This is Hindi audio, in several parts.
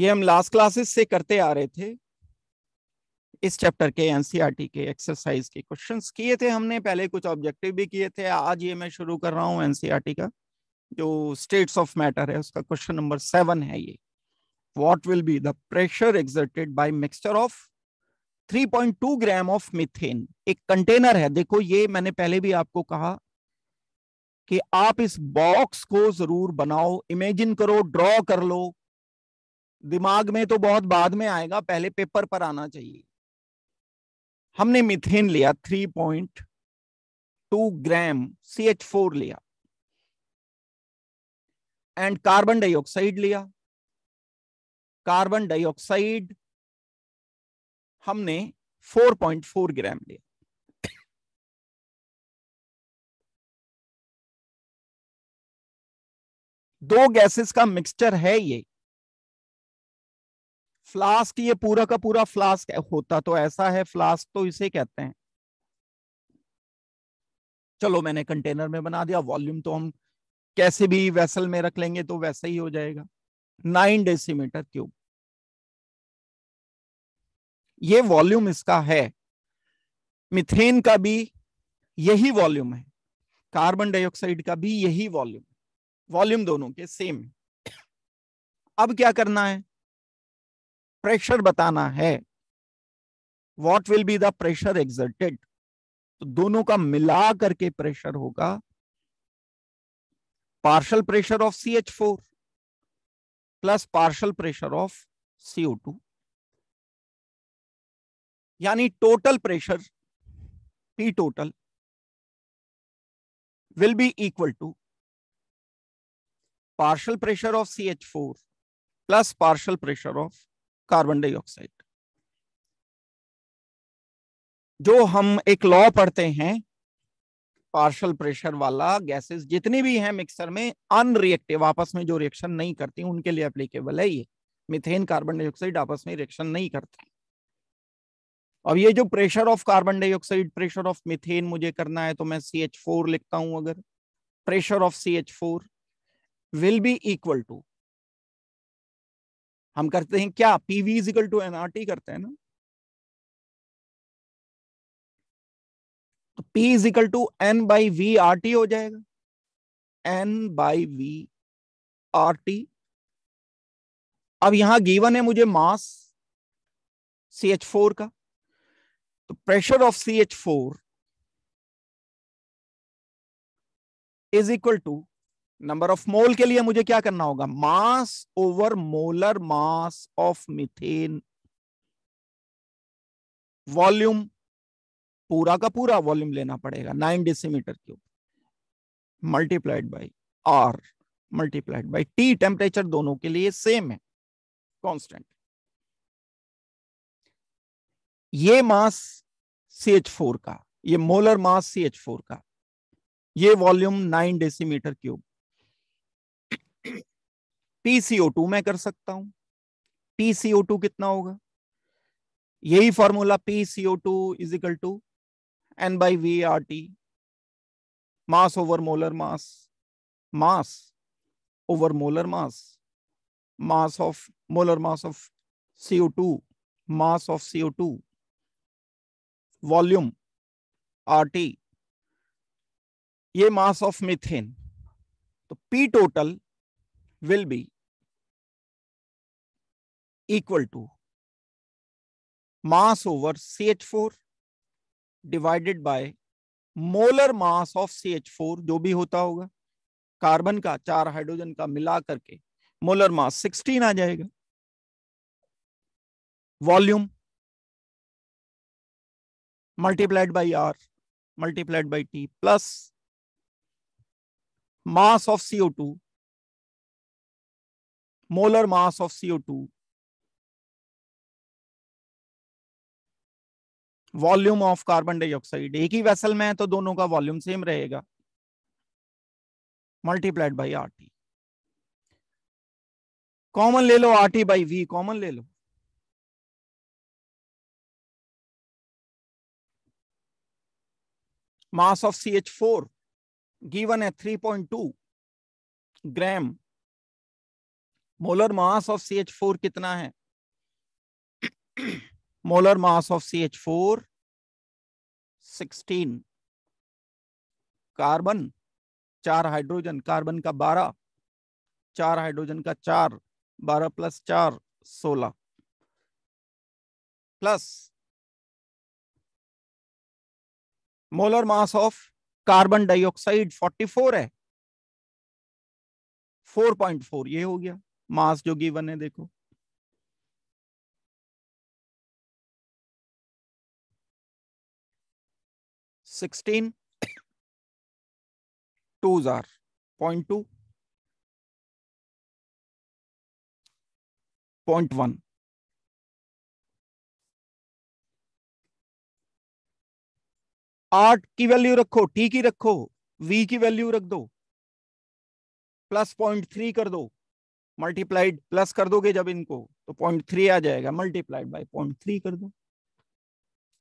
ये हम लास्ट क्लासेस से करते आ रहे थे इस चैप्टर के एनसीईआरटी e के एक्सरसाइज के क्वेश्चंस किए थे हमने पहले कुछ ऑब्जेक्टिव भी किए थे आज ये मैं शुरू कर रहा हूँ एनसीईआरटी e का जो स्टेट्स ऑफ मैटर है उसका क्वेश्चन नंबर सेवन है ये what will be the pressure exerted by mixture of 3.2 gram of methane एक कंटेनर है देखो ये मैंने पहले भी आपको कहा कि आप इस बॉक्स को जरूर बनाओ इमेजिन करो ड्रॉ कर लो दिमाग में तो बहुत बाद में आएगा पहले पेपर पर आना चाहिए हमने मिथेन लिया 3.2 ग्राम सी एच फोर लिया एंड कार्बन डाइऑक्साइड लिया कार्बन डाइऑक्साइड हमने 4.4 ग्राम लिया दो गैसेस का मिक्सचर है ये फ्लास्क ये पूरा का पूरा फ्लास्क होता तो ऐसा है फ्लास्क तो इसे कहते हैं चलो मैंने कंटेनर में बना दिया वॉल्यूम तो हम कैसे भी वेसल में रख लेंगे तो वैसे ही हो जाएगा नाइन डेसीमीटर क्यूब ये वॉल्यूम इसका है मिथेन का भी यही वॉल्यूम है कार्बन डाइऑक्साइड का भी यही वॉल्यूम वॉल्यूम दोनों के सेम अब क्या करना है प्रेशर बताना है what will be the pressure exerted तो दोनों का मिला करके प्रेशर होगा partial pressure of C H four plus partial pressure of CO two यानी total pressure P total will be equal to partial pressure of C H four plus partial pressure of carbon dioxide जो हम एक लॉ पढ़ते हैं पार्शल प्रेशर वाला गैसेस जितनी भी हैं मिक्सर में अनरिएक्टिव आपस में जो रिएक्शन नहीं करती उनके लिए अप्लीकेबल है ये मिथेन कार्बन डाइऑक्साइड आपस में रिएक्शन नहीं करते अब ये जो pressure of carbon dioxide pressure of methane मुझे करना है तो मैं सी एच फोर लिखता हूं अगर pressure of C H four will be equal to हम करते हैं क्या PV is n to T करते हैं ना तो P is to n by V R T हो जाएगा n by V R T अब यहां गिवन है मुझे मास सी एच फोर का तो pressure of C H four is equal to number of mole के लिए मुझे क्या करना होगा mass over molar mass of methane volume पूरा का पूरा वॉल्यूम लेना पड़ेगा nine decimetre cube multiplied by R multiplied by T temperature दोनों के लिए सेम है कांस्टेंट ये मास सी एच फोर का ये molar mass C H four का ये volume nine decimetre cube TCO two मैं कर सकता हूं टीसीओ टू कितना होगा यही formula PCO two is equal to n by V R T mass over molar mass mass over molar mass mass of molar mass of CO two mass of CO two volume R T ये मास ऑफ मिथेन तो P total will be equal to mass over CH4 divided by molar mass of C H four जो भी होता होगा कार्बन का चार हाइड्रोजन का मिला करके मोलर मास सिक्सटीन आ जाएगा volume multiplied by R multiplied by T plus mass of CO two molar mass of CO2, volume of carbon dioxide एक ही वेसल में है तो दोनों का वॉल्यूम सेम रहेगा multiplied by R T common ले लो R T by V common ले लो फोर गीवन है three point two gram molar mass of C H four कितना है molar mass of C H four sixteen carbon चार हाइड्रोजन कार्बन का बारह चार हाइड्रोजन का चार बारह प्लस चार सोलह plus molar mass of carbon dioxide forty four है फोर पॉइंट फोर ये हो गया मास जो गिवन है देखो सिक्सटीन टू जार पॉइंट टू पॉइंट वन आठ की वैल्यू रखो टी की रखो वी की वैल्यू रख दो प्लस पॉइंट थ्री कर दो मल्टीप्लाइड प्लस कर दोगे जब इनको तो पॉइंट थ्री आ जाएगा मल्टीप्लाइड बाई पॉइंट थ्री कर दो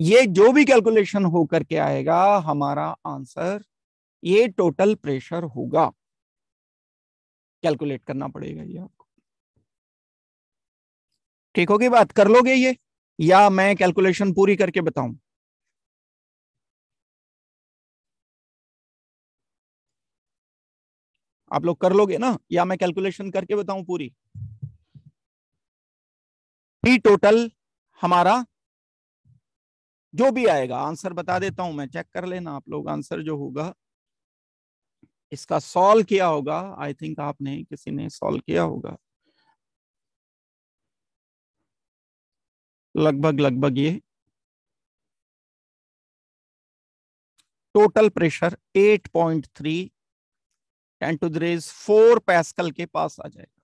ये जो भी कैलकुलेशन हो करके आएगा हमारा आंसर ये टोटल प्रेशर होगा कैलकुलेट करना पड़ेगा ये आपको ठीक होगी बात कर लोगे ये या मैं कैलकुलेशन पूरी करके बताऊं आप लोग कर लोगे ना या मैं कैलकुलेशन करके बताऊं पूरी पी टोटल हमारा जो भी आएगा आंसर बता देता हूं मैं चेक कर लेना आप लोग आंसर जो होगा इसका सॉल्व किया होगा आई थिंक आपने किसी ने सॉल्व किया होगा लगभग लगभग ये total pressure 8.3 ten to the raise four pascal के पास आ जाएगा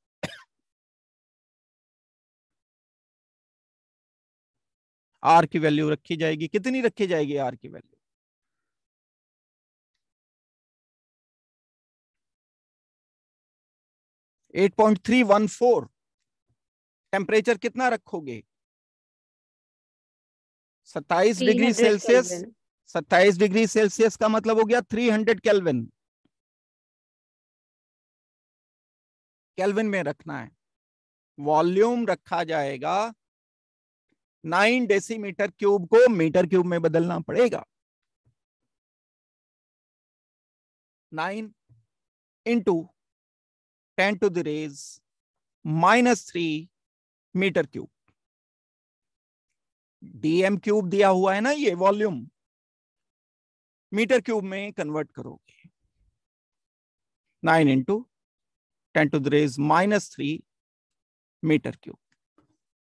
आर की वैल्यू रखी जाएगी कितनी रखी जाएगी आर की value eight point three one four temperature कितना रखोगे सत्ताईस डिग्री सेल्सियस सत्ताईस डिग्री सेल्सियस का मतलब हो गया थ्री हंड्रेड कैलविन केल्विन में रखना है वॉल्यूम रखा जाएगा नाइन डेसीमीटर क्यूब को मीटर क्यूब में बदलना पड़ेगा nine into ten to the raise minus three metre cube DM cube दिया हुआ है ना ये वॉल्यूम मीटर क्यूब में कन्वर्ट करोगे nine into ten to the raise minus three metre cube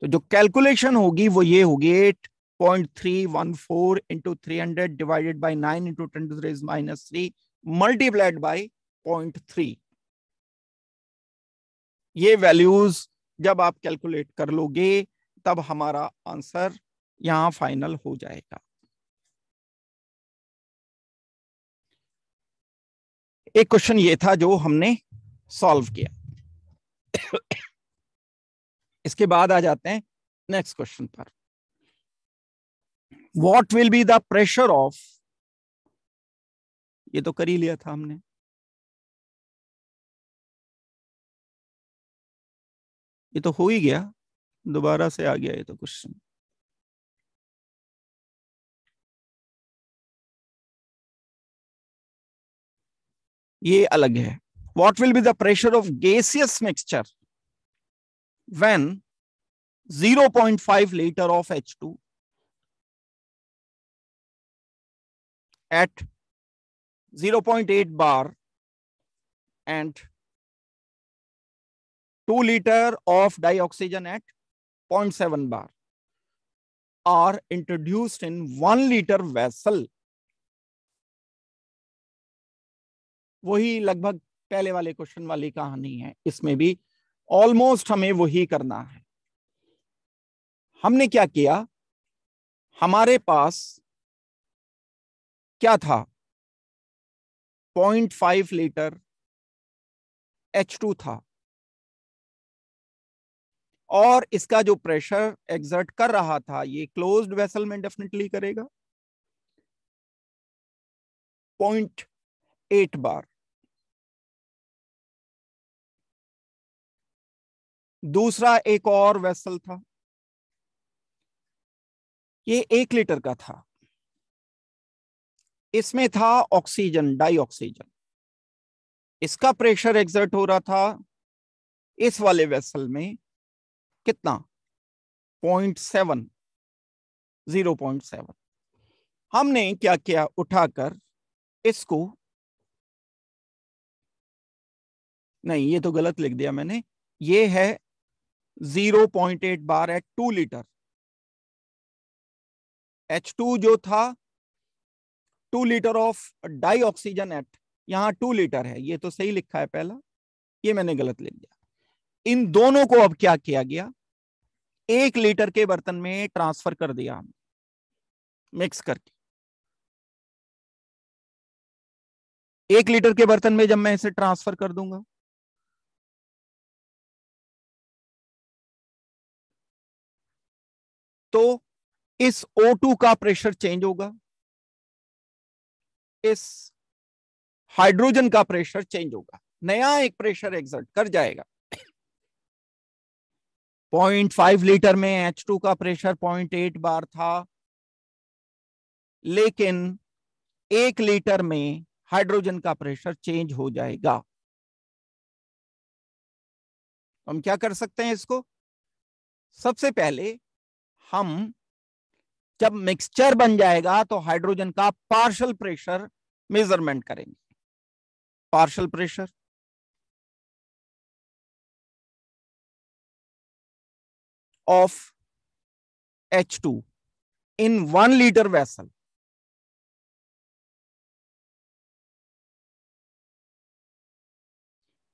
तो जो कैलकुलेशन होगी वो ये होगी eight point three one four into three hundred divided by nine into ten to raise minus three multiplied by point three ये वैल्यूज जब आप कैलकुलेट कर लोगे तब हमारा आंसर यहां फाइनल हो जाएगा एक क्वेश्चन ये था जो हमने सॉल्व किया इसके बाद आ जाते हैं नेक्स्ट क्वेश्चन पर what will be the pressure of ये तो कर ही लिया था हमने ये तो हो ही गया दोबारा से आ गया ये तो क्वेश्चन ये अलग है What will be the pressure of gaseous mixture when 0.5 liter of H2 at 0.8 bar and 2 liter of dioxygen at 0.7 bar are introduced in 1 liter vessel वही लगभग पहले वाले क्वेश्चन वाली कहानी है इसमें भी ऑलमोस्ट हमें वही करना है हमने क्या किया हमारे पास क्या था 0.5 लीटर H2 था और इसका जो प्रेशर एग्जर्ट कर रहा था ये क्लोज्ड वेसल में डेफिनेटली करेगा 0.8 बार दूसरा एक और वेसल था ये एक लीटर का था इसमें था ऑक्सीजन डाइऑक्सीजन इसका प्रेशर एग्जर्ट हो रहा था इस वाले वेसल में कितना point seven zero point seven हमने क्या किया उठाकर इसको नहीं ये तो गलत लिख दिया मैंने ये है 0.8 bar at two litre H two जो था two litre of dioxygen at यहां टू लीटर है ये तो सही लिखा है पहला ये मैंने गलत लिख दिया इन दोनों को अब क्या किया गया एक लीटर के बर्तन में ट्रांसफर कर दिया हमने मिक्स करके एक लीटर के बर्तन में जब मैं इसे ट्रांसफर कर दूंगा तो इस O2 का प्रेशर चेंज होगा इस हाइड्रोजन का प्रेशर चेंज होगा नया एक प्रेशर एग्जर्ट कर जाएगा 0.5 लीटर में H2 का प्रेशर 0.8 बार था लेकिन एक लीटर में हाइड्रोजन का प्रेशर चेंज हो जाएगा हम क्या कर सकते हैं इसको सबसे पहले हम जब मिक्सचर बन जाएगा तो हाइड्रोजन का पार्शल प्रेशर मेजरमेंट करेंगे partial pressure of H two in one litre vessel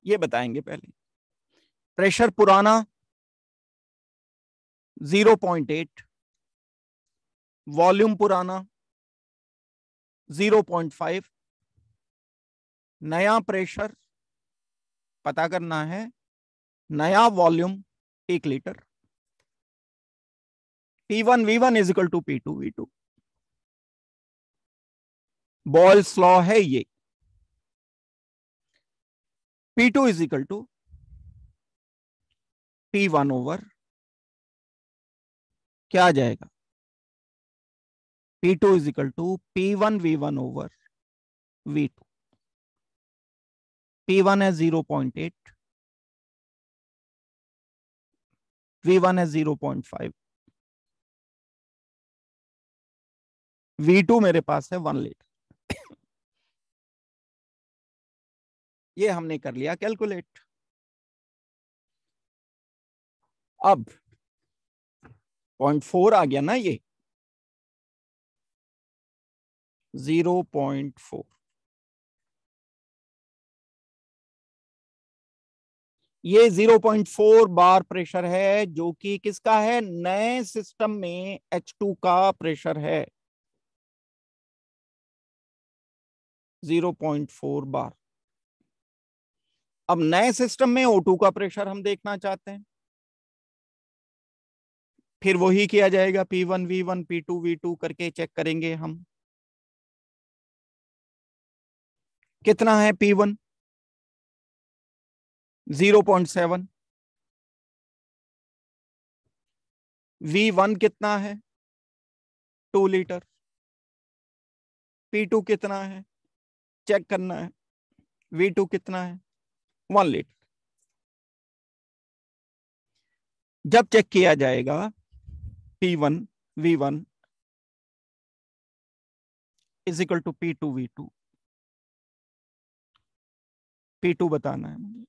ये बताएंगे पहले प्रेशर पुराना जीरो पॉइंट एट वॉल्यूम पुराना जीरो पॉइंट फाइव नया प्रेशर पता करना है नया वॉल्यूम एक litre P1 V1 V one is equal to P two V two Boyle's law है ये P2 two is equal to P one over क्या आ जाएगा P2 two is equal to P one V one over V two P one है zero point eight V one है zero point five V two मेरे पास है वन लीटर ये हमने कर लिया कैलकुलेट अब पॉइंट फोर आ गया ना ये जीरो पॉइंट फोर ये फोर बार प्रेशर है जो कि किसका है नए सिस्टम में एच टू का प्रेशर है जीरो पॉइंट फोर बार अब नए सिस्टम में ओ टू का प्रेशर हम देखना चाहते हैं फिर वही किया जाएगा P one V one P two V two करके चेक करेंगे हम कितना है P one zero point seven V one कितना है टू लीटर पी टू कितना है चेक करना है वी टू कितना है वन लीटर जब चेक किया जाएगा P1 V1 is equal to P two V two P two बताना है two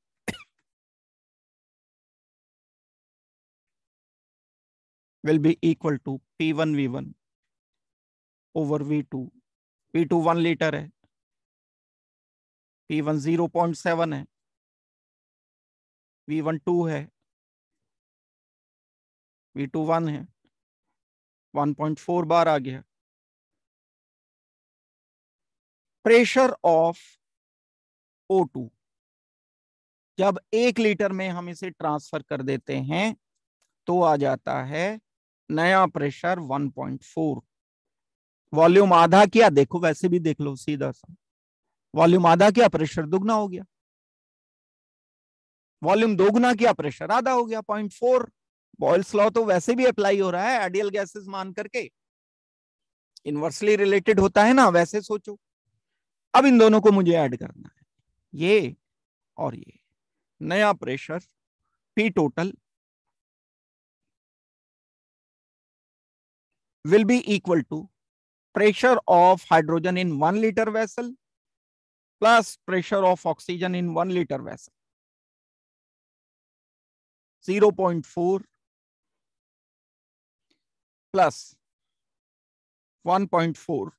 will be equal to P1 V1 over V2. Two one litre है P1 सेवन है वी वन टू है वी टू वन है 1.4 बार आ गया प्रेशर ऑफ O2 जब एक लीटर में हम इसे ट्रांसफर कर देते हैं तो आ जाता है नया प्रेशर 1.4 वॉल्यूम आधा किया देखो वैसे भी देख लो सीधा सा वॉल्यूम आधा किया प्रेशर दुगना हो गया वॉल्यूम दोगुना किया प्रेशर आधा हो गया पॉइंट फोर बॉयल्स लॉ तो वैसे भी अप्लाई हो रहा है आइडियल गैसेस मान करके इनवर्सली रिलेटेड होता है ना वैसे सोचो अब इन दोनों को मुझे ऐड करना है ये और ये नया pressure P total will be equal to pressure of hydrogen in one litre vessel plus pressure of oxygen in one litre vessel 0.4 plus 1.4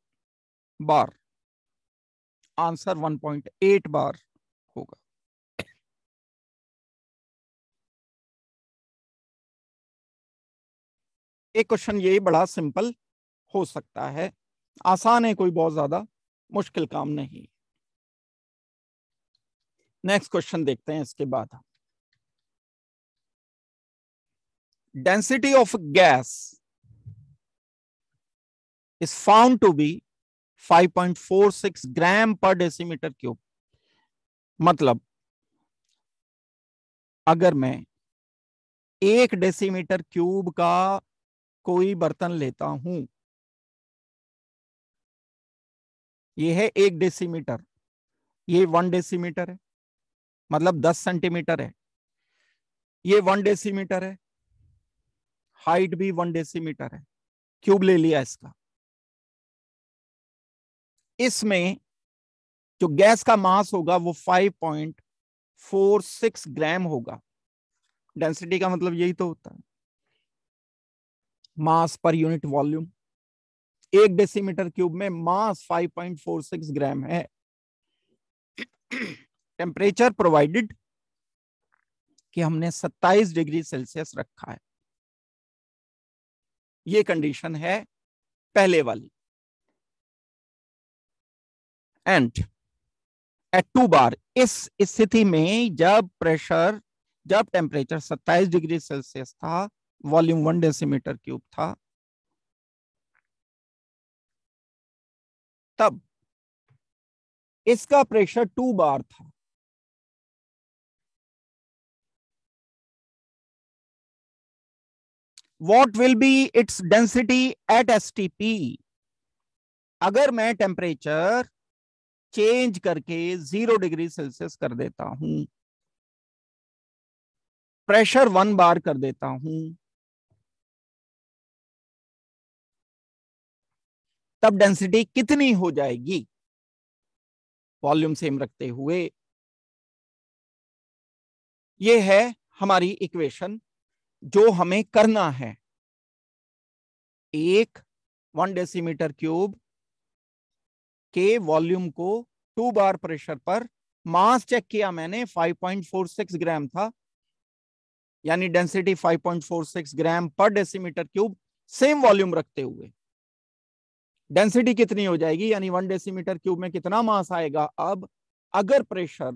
bar answer 1.8 bar होगा एक क्वेश्चन ये बड़ा सिंपल हो सकता है आसान है कोई बहुत ज्यादा मुश्किल काम नहीं नेक्स्ट क्वेश्चन देखते हैं इसके बाद density of gas is found to be 5.46 gram per decimetre cube मतलब अगर मैं एक डेसीमीटर क्यूब का कोई बर्तन लेता हूं ये है एक डेसीमीटर ये वन डेसीमीटर है मतलब दस सेंटीमीटर है ये वन डेसीमीटर है हाइट भी वन डेसीमीटर है क्यूब ले लिया इसका इसमें जो गैस का मास होगा वो 5.46 ग्राम होगा डेंसिटी का मतलब यही तो होता है मास पर यूनिट वॉल्यूम एक डेसीमीटर क्यूब में मास 5.46 ग्राम है टेम्परेचर प्रोवाइडेड कि हमने 27 डिग्री सेल्सियस रखा है ये कंडीशन है पहले वाली एंड एट टू बार इस स्थिति में जब प्रेशर जब टेम्परेचर 27 डिग्री सेल्सियस था वॉल्यूम वन डेसीमीटर क्यूब था तब इसका प्रेशर टू बार था what will be its density at S अगर मैं टेम्परेचर चेंज करके जीरो डिग्री सेल्सियस कर देता हूं प्रेशर वन बार कर देता हूं तब डेंसिटी कितनी हो जाएगी वॉल्यूम सेम रखते हुए यह है हमारी इक्वेशन जो हमें करना है एक वन डेसीमीटर क्यूब के वॉल्यूम को टू बार प्रेशर पर मास चेक किया मैंने 5.46 ग्राम था यानी density 5.46 gram per decimetre cube same volume रखते हुए डेंसिटी कितनी हो जाएगी यानी वन डेसीमीटर क्यूब में कितना मास आएगा अब अगर प्रेशर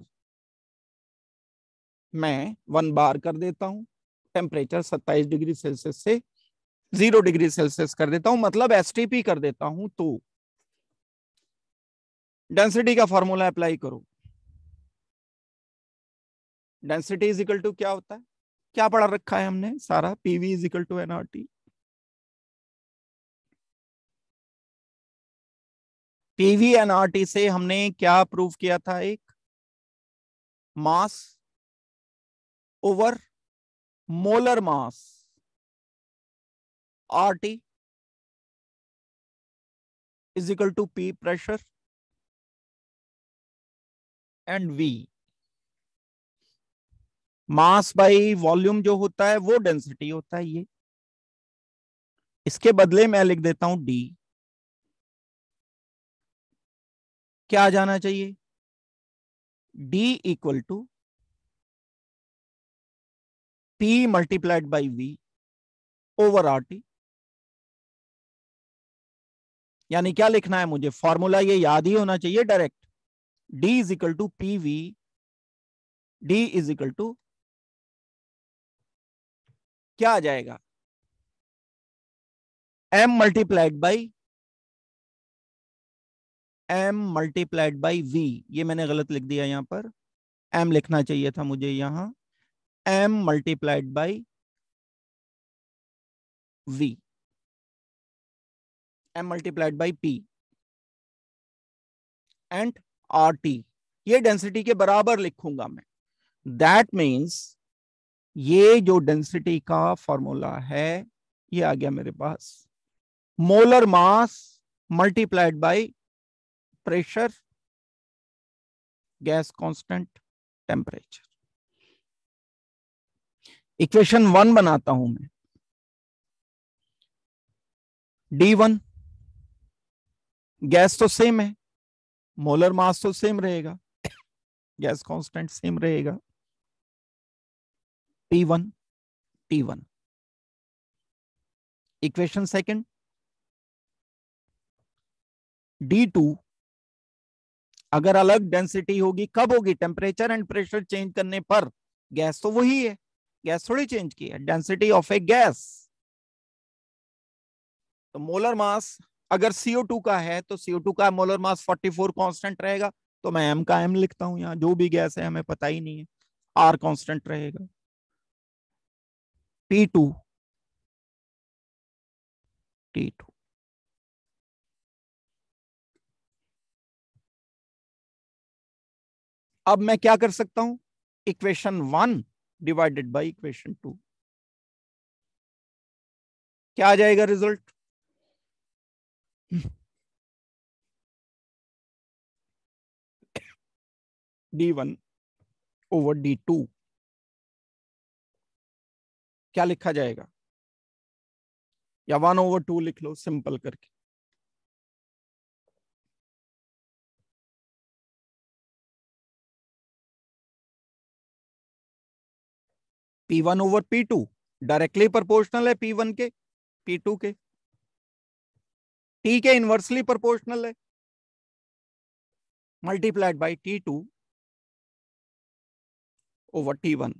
मैं वन बार कर देता हूं टेम्परेचर 27 डिग्री सेल्सियस से जीरो डिग्री सेल्सियस कर देता हूं मतलब एसटीपी कर देता हूं तो डेंसिटी का फॉर्मूला अप्लाई करो डेंसिटी इज इक्वल टू क्या होता है क्या पढ़ा रखा है हमने सारा PV is equal to NRT PV NRT से हमने क्या प्रूव किया था एक mass over molar mass RT is equal to P pressure and V mass by volume जो होता है वो डेंसिटी होता है ये इसके बदले मैं लिख देता हूं डी क्या आ जाना चाहिए D equal to P multiplied by V over R T यानी क्या लिखना है मुझे फॉर्मूला ये याद ही होना चाहिए direct D is equal to PV. D is equal to क्या आ जाएगा M multiplied by M multiplied by V ये मैंने गलत लिख दिया यहां पर एम लिखना चाहिए था मुझे यहां M multiplied by V M multiplied by P and R T ये डेंसिटी के बराबर लिखूंगा मैं दैट मीन्स ये जो डेंसिटी का फॉर्मूला है ये आ गया मेरे पास molar mass multiplied by pressure gas constant temperature equation one बनाता हूं मैं डी वन गैस तो सेम है मोलर मास तो सेम रहेगा गैस कांस्टेंट सेम रहेगा P one T one equation second D two अगर अलग डेंसिटी होगी कब होगी टेम्परेचर एंड प्रेशर चेंज करने पर गैस तो वही है गैस थोड़ी चेंज की है डेंसिटी ऑफ ए गैस तो मोलर मास अगर CO2 का है तो CO2 का मोलर मास 44 कांस्टेंट रहेगा तो मैं एम का एम लिखता हूं यहां जो भी गैस है हमें पता ही नहीं है आर कांस्टेंट रहेगा पी टू टी टू अब मैं क्या कर सकता हूं equation one divided by equation two क्या आ जाएगा रिजल्ट d1 ओवर d2 क्या लिखा जाएगा या वन ओवर टू लिख लो सिंपल करके P1 over P2 directly proportional है P1 के P2 के टी के इन्वर्सली प्रोपोर्शनल है multiplied by T two over T one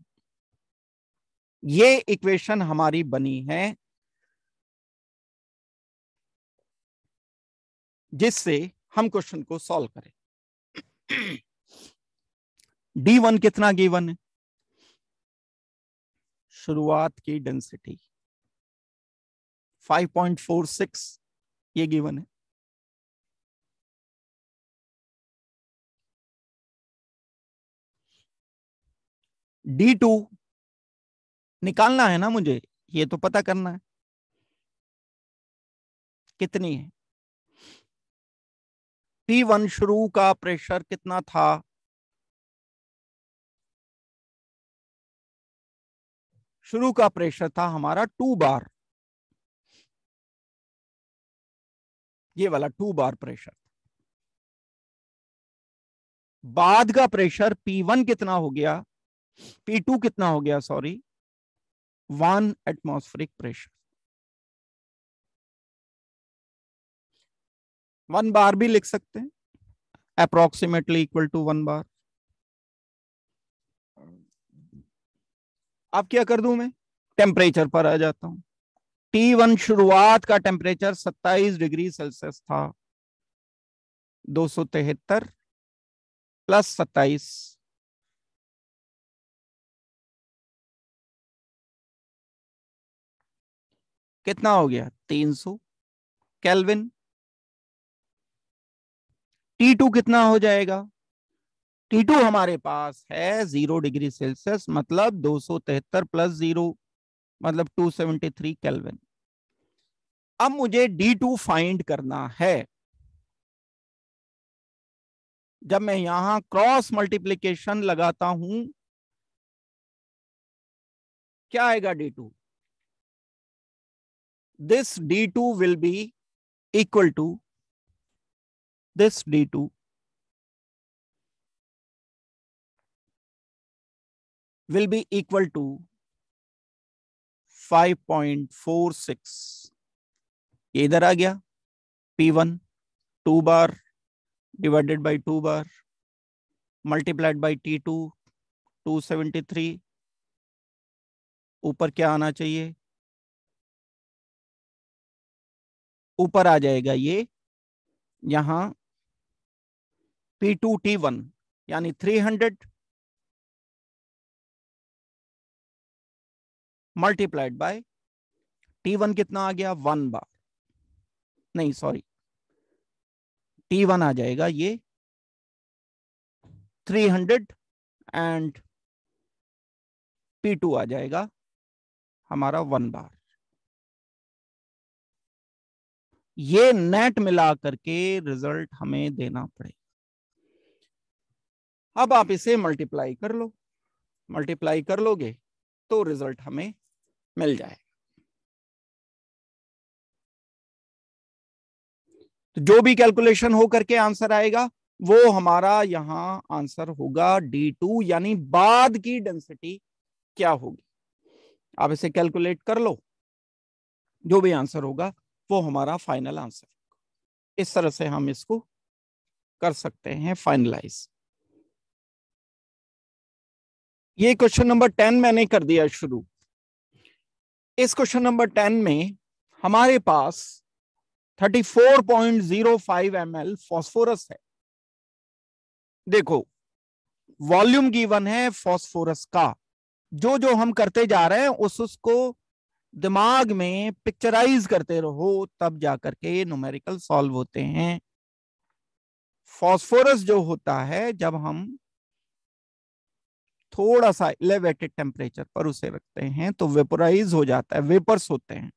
ये इक्वेशन हमारी बनी है जिससे हम क्वेश्चन को सॉल्व करें डी वन कितना गिवन है शुरुआत की डेंसिटी 5.46 ये गिवन है डी टू निकालना है ना मुझे ये तो पता करना है कितनी है P1 वन शुरू का प्रेशर कितना था शुरू का प्रेशर था हमारा टू बार ये वाला टू बार प्रेशर बाद का प्रेशर P1 कितना हो गया P2 कितना हो गया sorry one atmospheric pressure one bar भी लिख सकते हैं approximately equal to one bar अब क्या कर दू मैं टेम्परेचर पर आ जाता हूं टी वन शुरुआत का टेम्परेचर 27 डिग्री सेल्सियस था दो सौ प्लस सत्ताईस कितना हो गया 300 कैलविन टी टू कितना हो जाएगा टी टू हमारे पास है जीरो डिग्री सेल्सियस मतलब दो सौ तिहत्तर प्लस जीरो मतलब 273 केल्विन अब मुझे D2 फाइंड करना है जब मैं यहां क्रॉस मल्टीप्लीकेशन लगाता हूं क्या आएगा D2 two d2 be equal to this D d2 will be equal to 5.46 ये इधर आ गया P1 two bar divided by two bar multiplied by T2 273 ऊपर क्या आना चाहिए ऊपर आ जाएगा ये टू P2 T1 यानी 300 मल्टीप्लाइड बाय टी वन कितना आ गया वन बार नहीं सॉरी टी वन आ जाएगा ये three hundred and P two आ जाएगा हमारा वन बार ये नेट मिला करके रिजल्ट हमें देना पड़ेगा अब आप इसे मल्टीप्लाई कर लो मल्टीप्लाई कर लोगे तो रिजल्ट हमें मिल जाएगा तो जो भी कैलकुलेशन हो करके आंसर आएगा वो हमारा यहां आंसर होगा डी टू यानी बाद की डेंसिटी क्या होगी आप इसे कैलकुलेट कर लो जो भी आंसर होगा वो हमारा फाइनल आंसर इस तरह से हम इसको कर सकते हैं फाइनलाइज ये क्वेश्चन नंबर टेन मैंने कर दिया शुरू इस क्वेश्चन नंबर टेन में हमारे पास 34.05 ml फास्फोरस है देखो वॉल्यूम गिवन है फास्फोरस का जो जो हम करते जा रहे हैं उस उसको दिमाग में पिक्चराइज करते रहो तब जाकर के न्यूमेरिकल सॉल्व होते हैं फास्फोरस जो होता है जब हम थोड़ा सा इलेवेटेड टेम्परेचर पर उसे रखते हैं तो वेपोराइज हो जाता है वेपर्स होते हैं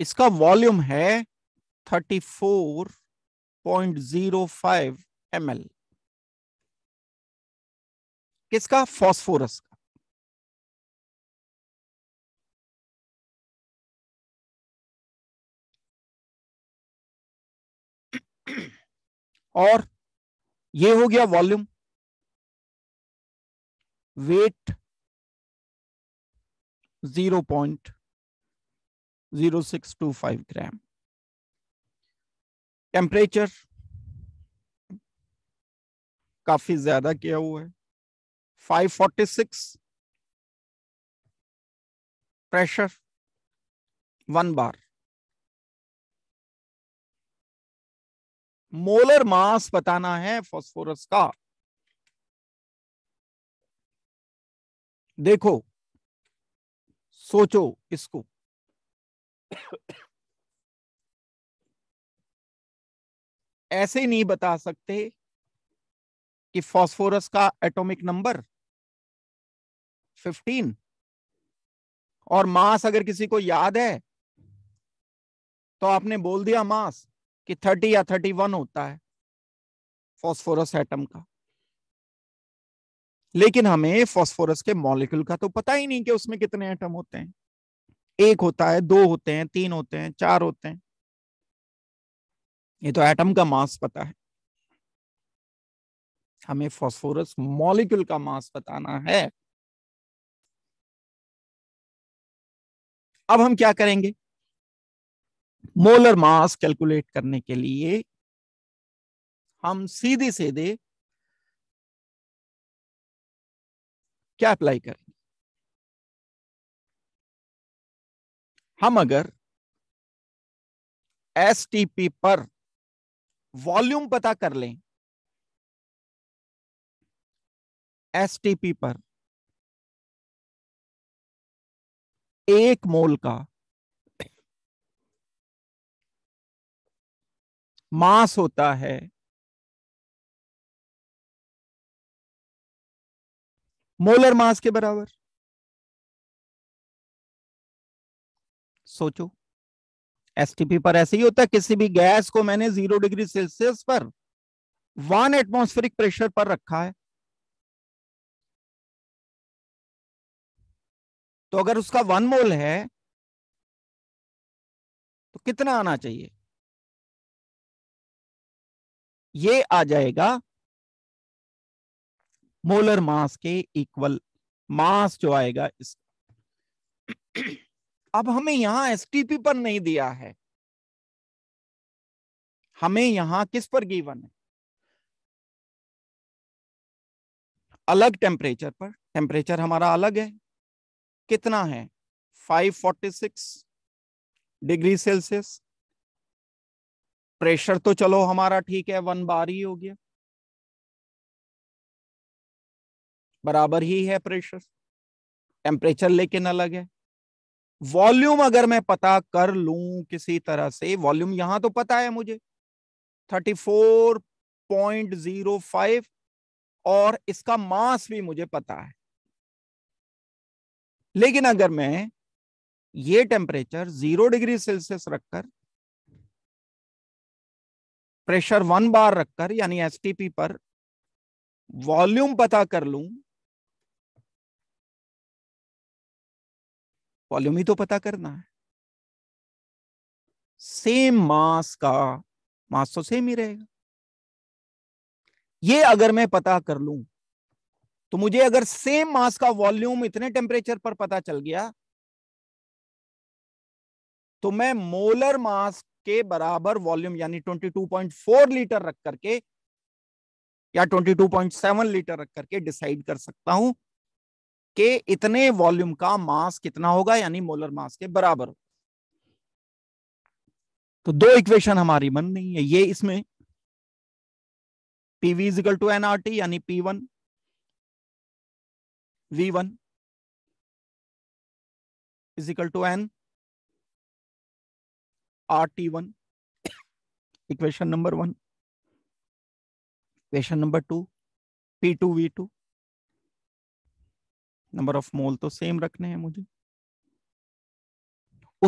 इसका वॉल्यूम है 34.05 ml किसका फॉस्फोरस का और ये हो गया volume weight zero point zero six two five gram temperature काफी ज्यादा किया हुआ है five forty six pressure one bar molar mass बताना है फास्फोरस का देखो सोचो इसको ऐसे नहीं बता सकते कि फास्फोरस का एटॉमिक नंबर 15 और मास अगर किसी को याद है तो आपने बोल दिया मास कि थर्टी या वन होता है फॉस्फोरस एटम का लेकिन हमें फॉस्फोरस के मॉलिक्यूल का तो पता ही नहीं कि उसमें कितने एटम होते हैं एक होता है दो होते हैं तीन होते हैं चार होते हैं ये तो एटम का मास पता है हमें फॉस्फोरस मॉलिक्यूल का मास बताना है अब हम क्या करेंगे मोलर मास कैलकुलेट करने के लिए हम सीधे सीधे क्या अप्लाई करेंगे हम अगर एस पर वॉल्यूम पता कर लें एस पर एक मोल का मांस होता है मोलर मास के बराबर सोचो एसटीपी पर ऐसे ही होता है किसी भी गैस को मैंने जीरो डिग्री सेल्सियस पर वन एटमोस्फेरिक प्रेशर पर रखा है तो अगर उसका वन मोल है तो कितना आना चाहिए ये आ जाएगा मोलर मास के इक्वल मास जो आएगा इस अब हमें यहां एसटीपी पर नहीं दिया है हमें यहां किस पर गिवन है अलग टेम्परेचर पर टेम्परेचर हमारा अलग है कितना है 546 डिग्री सेल्सियस प्रेशर तो चलो हमारा ठीक है वन बार ही हो गया बराबर ही है प्रेशर टेम्परेचर लेकिन अलग है वॉल्यूम अगर मैं पता कर लू किसी तरह से वॉल्यूम यहां तो पता है मुझे 34.05 और इसका मास भी मुझे पता है लेकिन अगर मैं ये टेम्परेचर जीरो डिग्री सेल्सियस रखकर प्रेशर वन बार रखकर यानी एसटीपी पर वॉल्यूम पता कर लू वॉल्यूम ही तो पता करना है सेम मास का मास तो सेम ही रहेगा ये अगर मैं पता कर लू तो मुझे अगर सेम मास का वॉल्यूम इतने टेम्परेचर पर पता चल गया तो मैं मोलर मास के बराबर वॉल्यूम यानी 22.4 लीटर रख करके या 22.7 लीटर रख करके डिसाइड कर सकता हूं कि इतने वॉल्यूम का मास कितना होगा यानी मोलर मास के बराबर तो दो इक्वेशन हमारी बन रही है ये इसमें वी इजिकल टू टी यानी P one V one is equal to N R T one equation number one equation number two P two V two number of mole तो सेम रखने हैं मुझे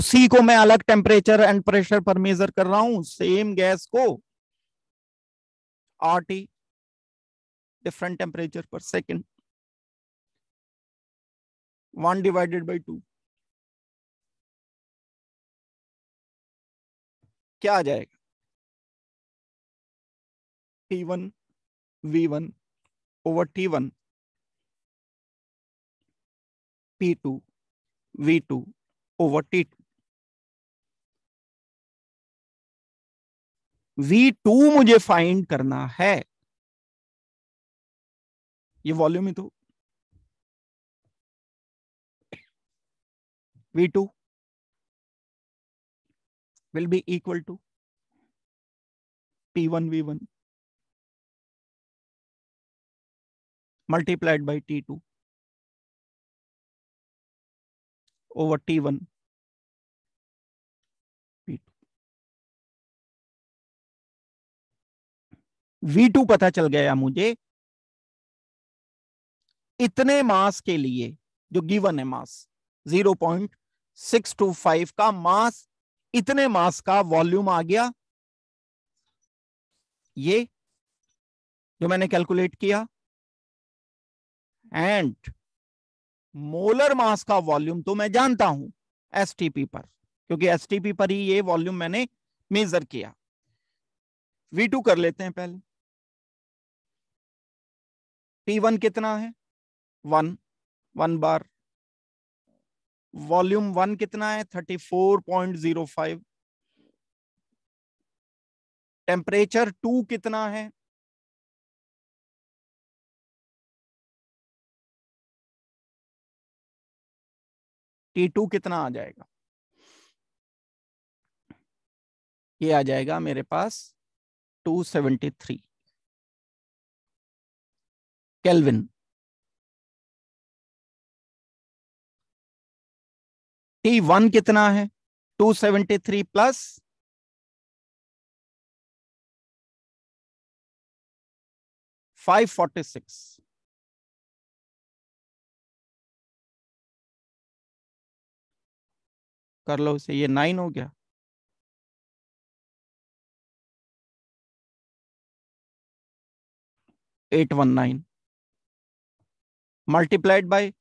उसी को मैं अलग टेम्परेचर एंड प्रेशर पर मेजर कर रहा हूं सेम गैस को आर टी डिफरेंट टेम्परेचर पर second one divided by two क्या आ जाएगा T one V one over T one P two V two over T two V two मुझे फाइंड करना है ये वॉल्यूम ही तो V two will be equal to P1V1 multiplied by T2 over T1 P2. V2 पता चल गया मुझे इतने मास के लिए जो गिवन है मास 0.625 का मास इतने मास का वॉल्यूम आ गया ये जो मैंने कैलकुलेट किया एंड मोलर मास का वॉल्यूम तो मैं जानता हूं एसटीपी पर क्योंकि एसटीपी पर ही ये वॉल्यूम मैंने मेजर किया V2 कर लेते हैं पहले P1 कितना है one one bar volume one कितना है thirty four point zero five temperature two कितना है टी टू कितना आ जाएगा ये आ जाएगा मेरे पास two seventy three kelvin T one कितना है 273 प्लस फाइव फोर्टी सिक्स कर लो इसे ये नाइन हो गया eight one nine multiplied by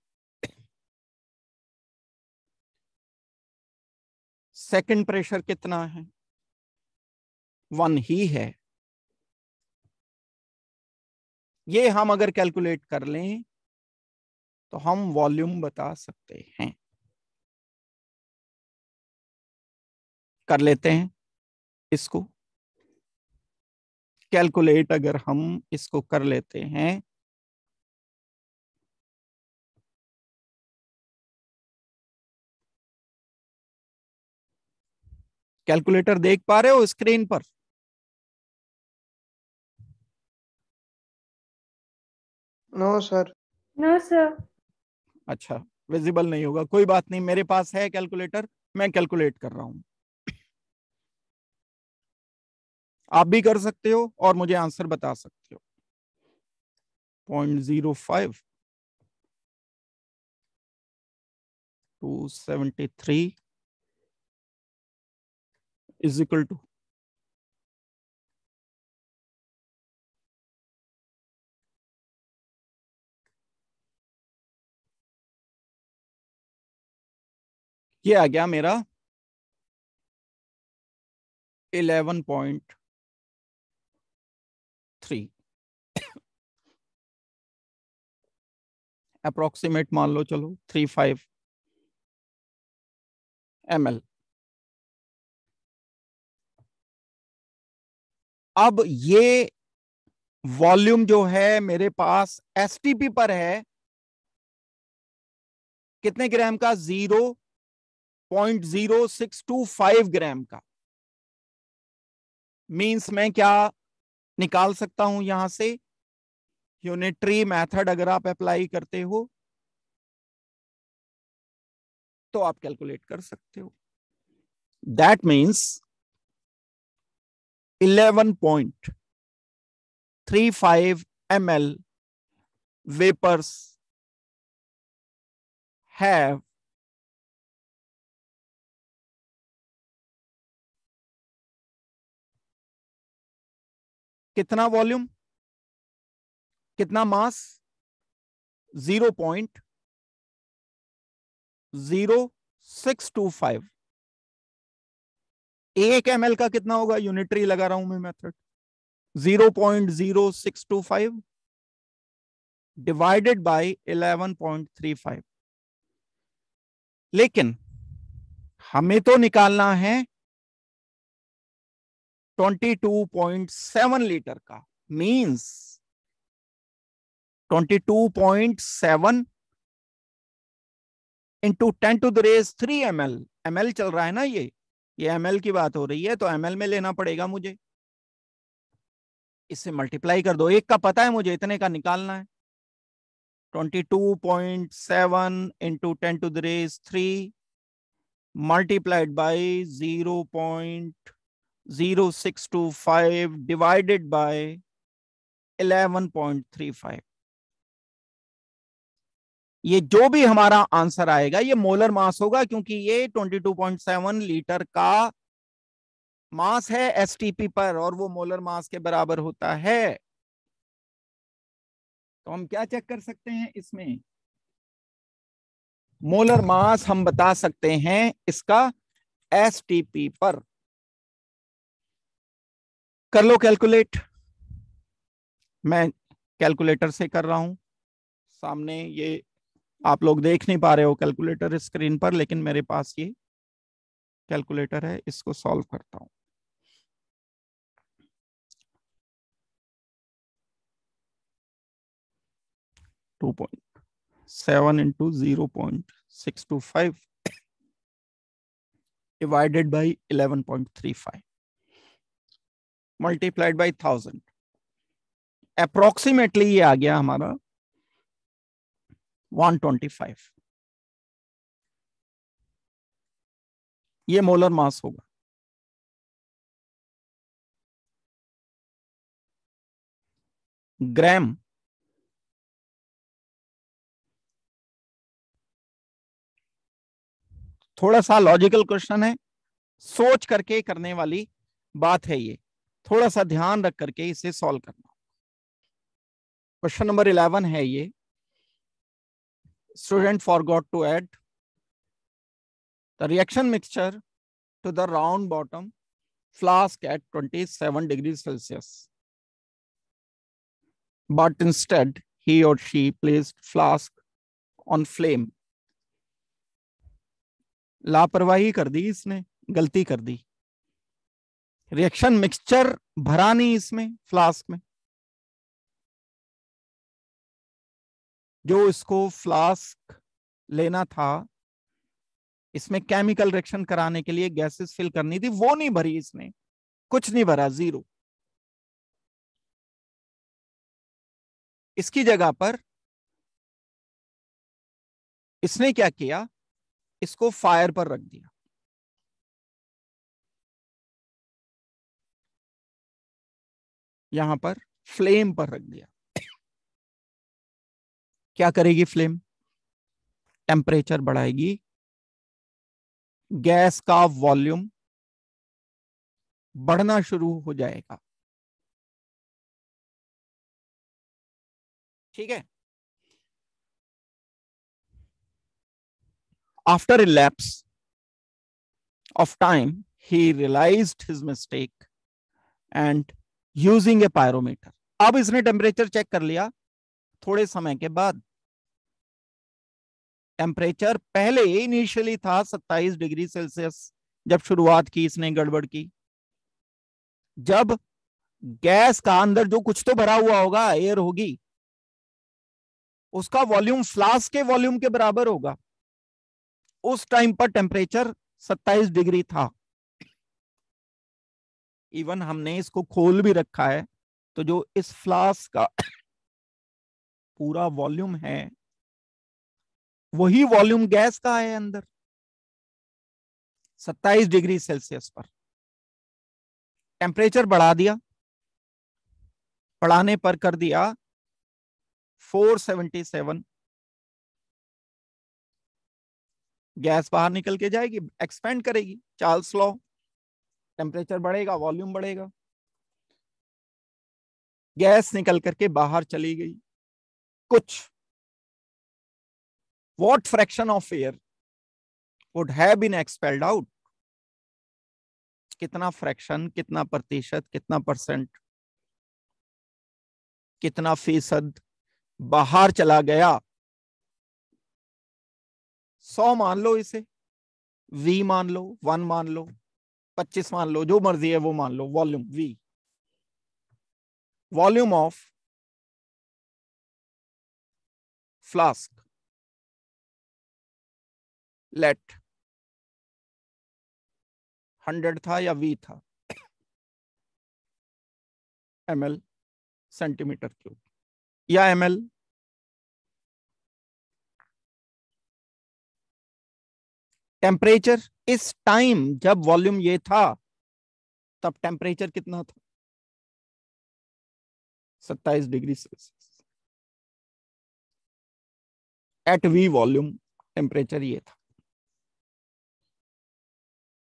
second pressure कितना है वन ही है ये हम अगर कैलकुलेट कर लें तो हम वॉल्यूम बता सकते हैं कर लेते हैं इसको कैलकुलेट अगर हम इसको कर लेते हैं कैलकुलेटर देख पा रहे हो स्क्रीन पर नो सर नो सर अच्छा विजिबल नहीं होगा कोई बात नहीं मेरे पास है कैलकुलेटर मैं कैलकुलेट कर रहा हूं आप भी कर सकते हो और मुझे आंसर बता सकते हो point zero five two seventy three is equal to ये आ गया मेरा इलेवन पॉइंट थ्री अप्रोक्सीमेट मान लो चलो थ्री फाइव एम एल अब ये वॉल्यूम जो है मेरे पास एस पर है कितने ग्राम का zero point zero six two five gram का मींस मैं क्या निकाल सकता हूं यहां से यूनिट्री मेथड अगर आप अप्लाई करते हो तो आप कैलकुलेट कर सकते हो that means 11.35 ml vapors have कितना वॉल्यूम कितना mass zero point zero six two five एक एम का कितना होगा यूनिटरी लगा रहा हूं मैं method zero point zero six two five divided by eleven point three five लेकिन हमें तो निकालना है twenty two point seven litre का means twenty two point seven into ten to the raise three M L M L चल रहा है ना ये ये एम की बात हो रही है तो एम में लेना पड़ेगा मुझे इससे मल्टीप्लाई कर दो एक का पता है मुझे इतने का निकालना है twenty two point seven into ten to the raise three multiplied by zero point zero six two five divided by eleven point three five ये जो भी हमारा आंसर आएगा ये मोलर मास होगा क्योंकि ये 22.7 लीटर का मास है एसटीपी पर और वो मोलर मास के बराबर होता है तो हम क्या चेक कर सकते हैं इसमें मोलर मास हम बता सकते हैं इसका एसटीपी पर कर लो कैलकुलेट मैं कैलकुलेटर से कर रहा हूं सामने ये आप लोग देख नहीं पा रहे हो कैलकुलेटर स्क्रीन पर लेकिन मेरे पास ये कैलकुलेटर है इसको सॉल्व करता हूं two point seven into zero point six two five divided eleven point three five multiplied by thousand approximately ये आ गया हमारा 125 ये मोलर मास होगा ग्राम थोड़ा सा लॉजिकल क्वेश्चन है सोच करके करने वाली बात है ये थोड़ा सा ध्यान रख करके इसे सॉल्व करना क्वेश्चन नंबर इलेवन है ये student forgot to add the reaction mixture to the round bottom flask at 27 degrees Celsius. But instead, he or she placed flask on flame. लापरवाही कर दी इसने गलती कर दी रिएक्शन मिक्सचर भरा नहीं इसमें फ्लास्क में जो इसको फ्लास्क लेना था इसमें केमिकल रिएक्शन कराने के लिए गैसेस फिल करनी थी वो नहीं भरी इसने कुछ नहीं भरा जीरो इसकी जगह पर इसने क्या किया इसको फायर पर रख दिया यहां पर फ्लेम पर रख दिया क्या करेगी फ्लेम टेम्परेचर बढ़ाएगी गैस का वॉल्यूम बढ़ना शुरू हो जाएगा ठीक है after a lapse of time ही realise his mistake and using a pyrometer अब इसने टेम्परेचर चेक कर लिया थोड़े समय के बाद टेम्परेचर पहले इनिशियली था 27 डिग्री सेल्सियस जब शुरुआत की इसने गड़बड़ की जब गैस का अंदर जो कुछ तो भरा हुआ होगा एयर होगी उसका वॉल्यूम फ्लास्क के वॉल्यूम के बराबर होगा उस टाइम पर टेम्परेचर 27 डिग्री था इवन हमने इसको खोल भी रखा है तो जो इस फ्लास्क का पूरा वॉल्यूम है वही वॉल्यूम गैस का है अंदर 27 डिग्री सेल्सियस पर टेम्परेचर बढ़ा दिया बढ़ाने पर कर दिया 477 गैस बाहर निकल के जाएगी एक्सपेंड करेगी चार्ल्स लॉ टेम्परेचर बढ़ेगा वॉल्यूम बढ़ेगा गैस निकल करके बाहर चली गई कुछ what fraction of air would have been expelled out कितना फ्रैक्शन कितना प्रतिशत कितना परसेंट कितना फीसद बाहर चला गया सौ मान लो इसे वी मान लो वन मान लो पच्चीस मान लो जो मर्जी है वो मान लो volume V volume of flask. Let hundred था या वी था एम एल सेंटीमीटर क्यूब या एम एल टेम्परेचर इस टाइम जब वॉल्यूम ये था तब टेम्परेचर कितना था सत्ताईस degree Celsius at V volume temperature ये था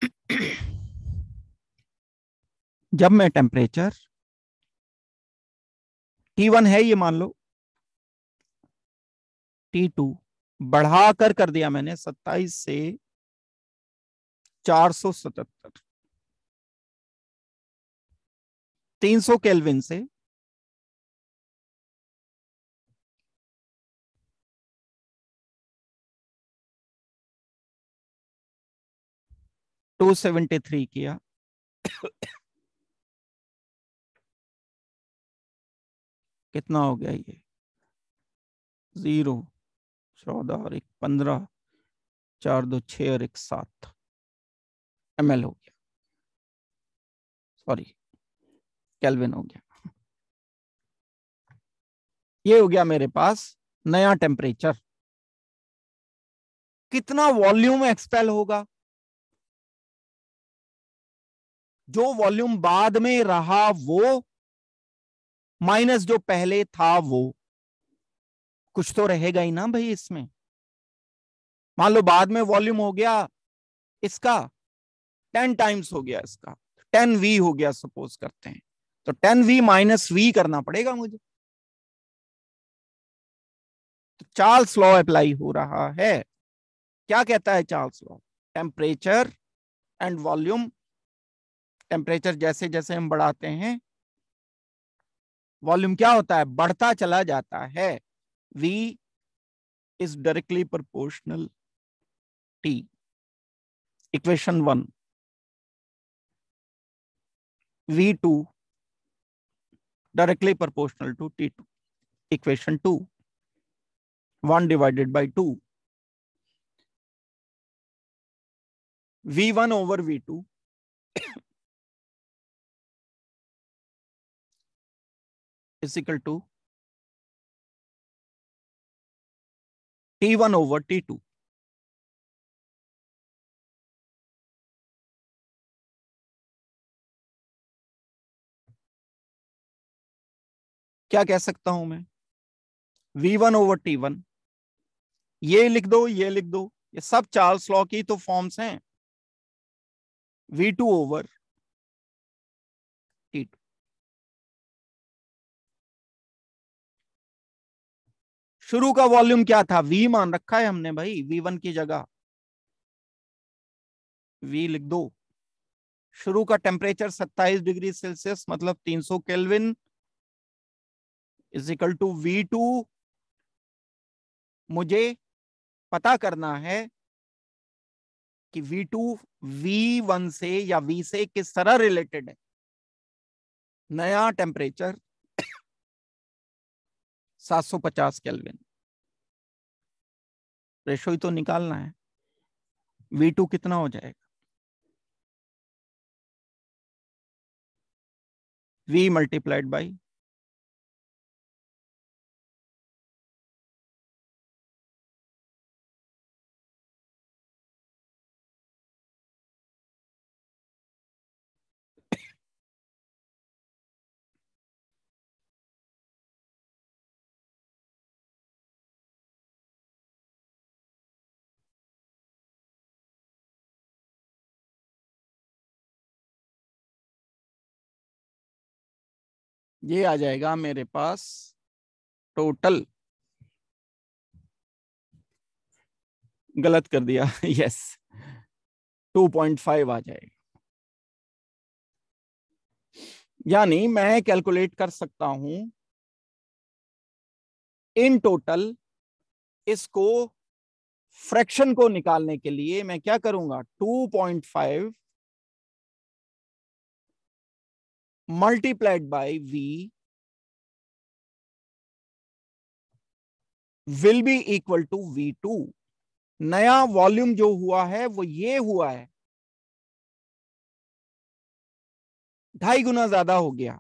जब मैं टेम्परेचर T1 है ये मान लो T2 बढ़ा कर कर दिया मैंने 27 से 477 300 केल्विन से 273 किया कितना हो गया ये जीरो चौदह और एक पंद्रह चार दो छ और एक सात एम हो गया सॉरी कैलविन हो गया ये हो गया मेरे पास नया टेम्परेचर कितना वॉल्यूम एक्सपेल होगा जो वॉल्यूम बाद में रहा वो माइनस जो पहले था वो कुछ तो रहेगा ही ना भाई इसमें मान लो बाद में वॉल्यूम हो गया इसका टेन टाइम्स हो गया इसका टेन वी हो गया सपोज करते हैं तो टेन वी माइनस वी करना पड़ेगा मुझे तो चार्ल्स लॉ अप्लाई हो रहा है क्या कहता है Charles law temperature and volume temperature जैसे जैसे हम बढ़ाते हैं वॉल्यूम क्या होता है बढ़ता चला जाता है V is directly proportional T equation one V2 directly two equation T2. One divided by two V one V1 V V2 is equal to T1 over T2. क्या कह सकता हूं मैं V1 one over T one ये लिख दो ये लिख दो ये सब चार्ल्स लॉ की तो फॉर्म्स हैं V2 टू ओवर शुरू का वॉल्यूम क्या था वी मान रखा है हमने भाई वी वन की जगह वी लिख दो शुरू का टेम्परेचर 27 डिग्री सेल्सियस मतलब 300 सौ kelvin is equal to V two मुझे पता करना है कि V2 V1 से या V से किस तरह रिलेटेड है नया टेम्परेचर सात सौ पचास केल्विन रेशो ही तो निकालना है वी टू कितना हो जाएगा वी मल्टीप्लाइड बाई ये आ जाएगा मेरे पास टोटल गलत कर दिया यस 2.5 आ जाएगा यानी मैं कैलकुलेट कर सकता हूं इन टोटल इसको फ्रैक्शन को निकालने के लिए मैं क्या करूंगा 2.5 multiplied by V will be equal to V2. नया वॉल्यूम जो हुआ है वो ये हुआ है ढाई गुना ज्यादा हो गया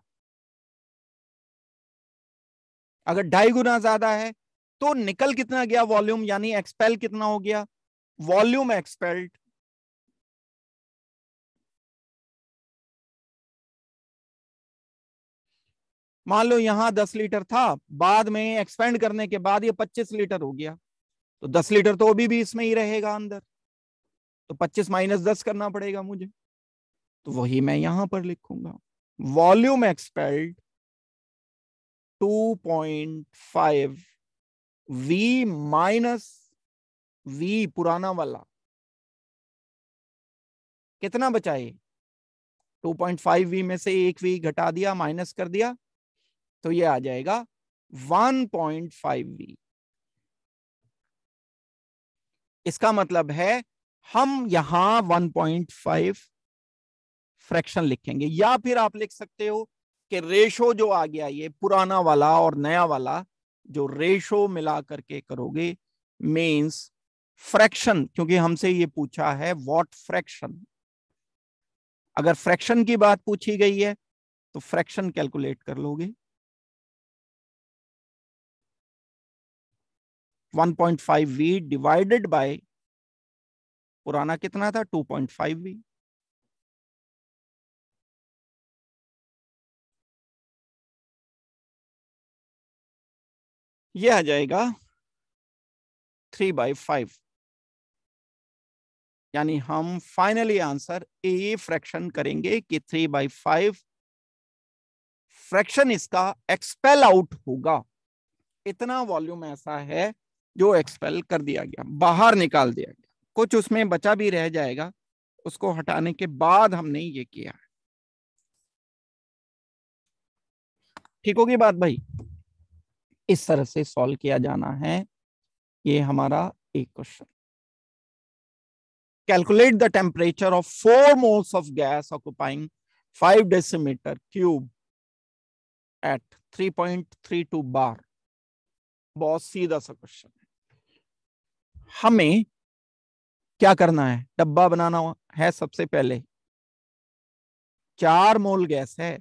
अगर ढाई गुना ज्यादा है तो निकल कितना गया वॉल्यूम यानी एक्सपेल कितना हो गया वॉल्यूम एक्सपेल्ड मान लो यहां दस लीटर था बाद में एक्सपेंड करने के बाद ये पच्चीस लीटर हो गया तो दस लीटर तो अभी भी इसमें ही रहेगा अंदर तो पच्चीस माइनस दस करना पड़ेगा मुझे तो वही मैं यहां पर लिखूंगा volume expelled 2.5 V minus V पुराना वाला कितना बचाए 2.5 वी में से एक वी घटा दिया माइनस कर दिया तो ये आ जाएगा 1.5 वी इसका मतलब है हम यहां 1.5 फ्रैक्शन लिखेंगे या फिर आप लिख सकते हो कि रेशो जो आ गया ये पुराना वाला और नया वाला जो रेशो मिला करके करोगे मेंस फ्रैक्शन क्योंकि हमसे ये पूछा है व्हाट फ्रैक्शन अगर फ्रैक्शन की बात पूछी गई है तो फ्रैक्शन कैलकुलेट कर लोगे 1.5 v डिवाइडेड बाय पुराना कितना था 2.5 v ये आ जाएगा थ्री बाई फाइव यानी हम फाइनली आंसर ए फ्रैक्शन करेंगे कि थ्री बाई फाइव फ्रैक्शन इसका एक्सपेल आउट होगा इतना वॉल्यूम ऐसा है जो एक्सपेल कर दिया गया बाहर निकाल दिया गया कुछ उसमें बचा भी रह जाएगा उसको हटाने के बाद हमने ये किया है ठीक होगी बात भाई इस तरह से सॉल्व किया जाना है ये हमारा एक question calculate the temperature of four moles of gas occupying five decimetre cube at three three point two bar बहुत सीधा सा क्वेश्चन है हमें क्या करना है डब्बा बनाना है सबसे पहले चार मोल गैस है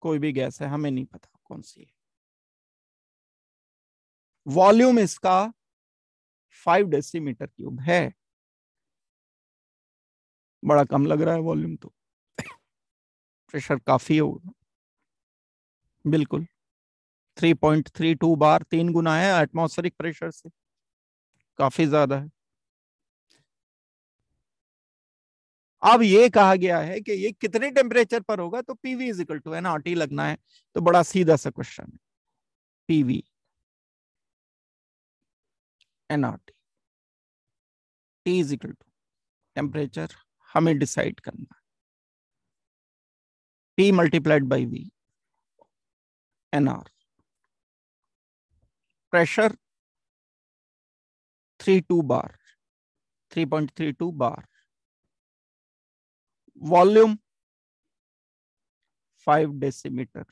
कोई भी गैस है हमें नहीं पता कौन सी है वॉल्यूम इसका फाइव डेसीमीटर क्यूब है बड़ा कम लग रहा है वॉल्यूम तो प्रेशर काफी होगा बिल्कुल 3.32 बार तीन गुना है एटमॉस्फेरिक प्रेशर से काफी ज्यादा है अब ये कहा गया है कि ये कितने टेम्परेचर पर होगा तो PV is equal to N R T लगना है तो बड़ा सीधा सा क्वेश्चन है PV N R T T is equal to temperature हमें डिसाइड करना है T multiplied by V N R pressure two bar three three point two bar volume five decimetre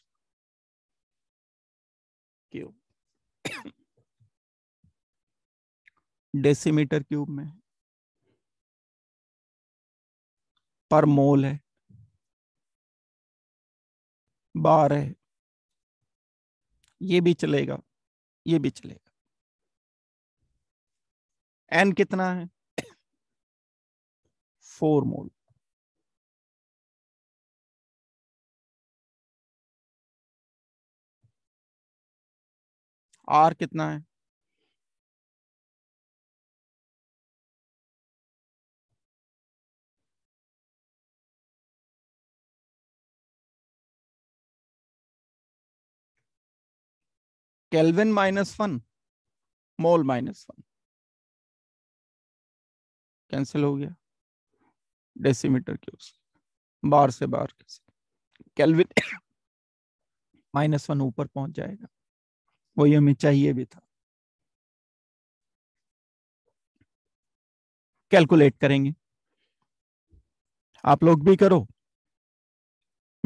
cube decimetre cube में पर मोल है बार है ये भी चलेगा ये भी चलेगा एन कितना है फोर मोल आर कितना है kelvin minus one mole minus one cancel हो गया डेसीमीटर उस बार से बार केल्विन माइनस वन ऊपर पहुंच जाएगा वही हमें चाहिए भी था कैलकुलेट करेंगे आप लोग भी करो